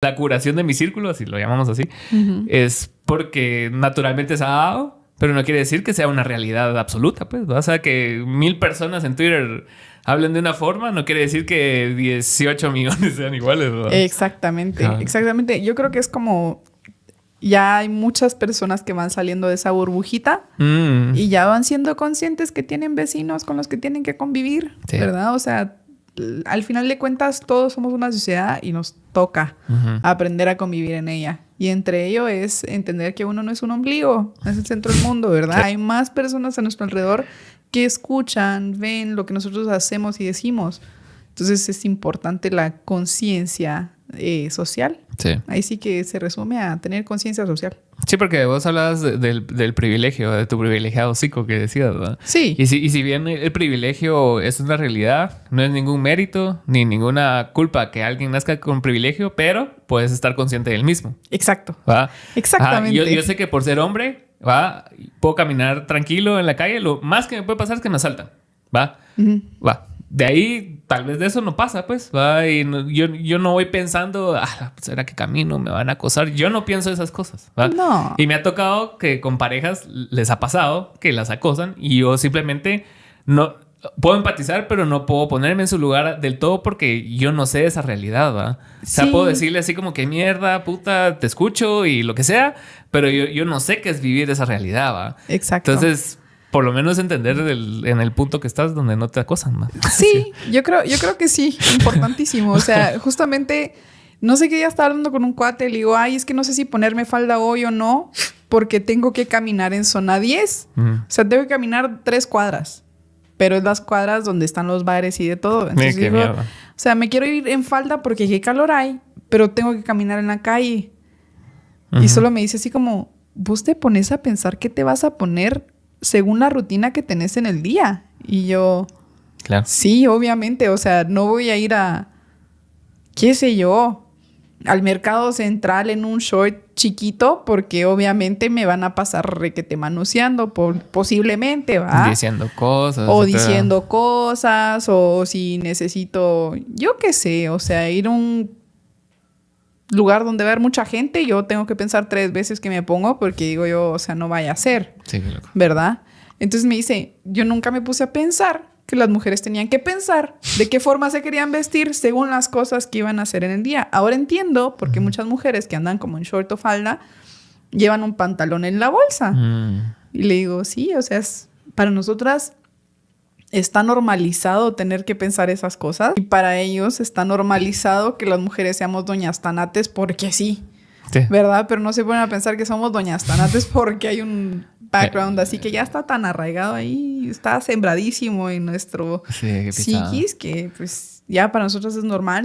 la curación de mi círculo, si lo llamamos así, es porque naturalmente se ha dado, pero no quiere decir que sea una realidad absoluta, pues. O sea, que mil personas en Twitter hablen de una forma, no quiere decir que 18 millones sean iguales. Exactamente, exactamente. Yo creo que es como ya hay muchas personas que van saliendo de esa burbujita mm. y ya van siendo conscientes que tienen vecinos con los que tienen que convivir, ¿verdad? O sea, al final de cuentas todos somos una sociedad y nos toca aprender a convivir en ella. Y entre ello es entender que uno no es un ombligo, es el centro del mundo, ¿verdad? Hay más personas a nuestro alrededor que escuchan, ven lo que nosotros hacemos y decimos. Entonces es importante la conciencia eh, social Sí. Ahí sí que se resume a tener conciencia social. Sí, porque vos hablabas del, privilegio, de tu privilegiado psico que decías, ¿verdad? Sí. Y si, si bien el privilegio es una realidad, no es ningún mérito ni ninguna culpa que alguien nazca con privilegio, pero puedes estar consciente del mismo. Exacto. Ah, Exactamente. yo, sé que por ser hombre, ¿va? Puedo caminar tranquilo en la calle. Lo más que me puede pasar es que me asaltan. ¿Va? Va de ahí, tal vez de eso no pasa, pues, ¿va? Y yo, no voy pensando, ah, ¿será que camino? ¿Me van a acosar? Yo no pienso esas cosas, No. Y me ha tocado que con parejas les ha pasado que las acosan y yo simplemente no puedo empatizar, pero no puedo ponerme en su lugar del todo porque yo no sé esa realidad, ¿va? O sea, puedo decirle así como que mierda, puta, te escucho y lo que sea, pero yo, yo no sé qué es vivir esa realidad, ¿va? Exacto. Entonces por lo menos entender en el punto que estás donde no te acosan más. Sí, yo creo, yo creo que sí, importantísimo. O sea, justamente, no sé qué Ya estaba hablando con un cuate, le digo, ay, es que no sé si ponerme falda hoy o no, porque tengo que caminar en zona 10. O sea, tengo que caminar tres cuadras, pero es las cuadras donde están los bares y de todo. o sea, me quiero ir en falda porque qué calor hay, pero tengo que caminar en la calle. Y solo me dice así como, vos te pones a pensar qué te vas a poner según la rutina que tenés en el día. Y yo, claro. sí, obviamente, o sea, no voy a ir a, qué sé yo, al mercado central en un short chiquito porque obviamente me van a pasar requete manuseando por, posiblemente, ¿va? Diciendo cosas. O diciendo cosas, o si necesito, yo qué sé, o sea, ir un lugar donde va a haber mucha gente, yo tengo que pensar tres veces que me pongo porque digo yo, o sea, no vaya a ser. ¿Verdad? Entonces me dice, yo nunca me puse a pensar que las mujeres tenían que pensar de qué forma se querían vestir según las cosas que iban a hacer en el día. Ahora entiendo porque muchas mujeres que andan como en short o falda llevan un pantalón en la bolsa. Mm. Y le digo, sí, o sea, es, para nosotras está normalizado tener que pensar esas cosas y para ellos está normalizado que las mujeres seamos doñas tanates porque sí, ¿verdad? Pero no se ponen a pensar que somos doñas tanates porque hay un background eh, así que ya está tan arraigado ahí, está sembradísimo en nuestro psiquis que pues ya para nosotros es normal.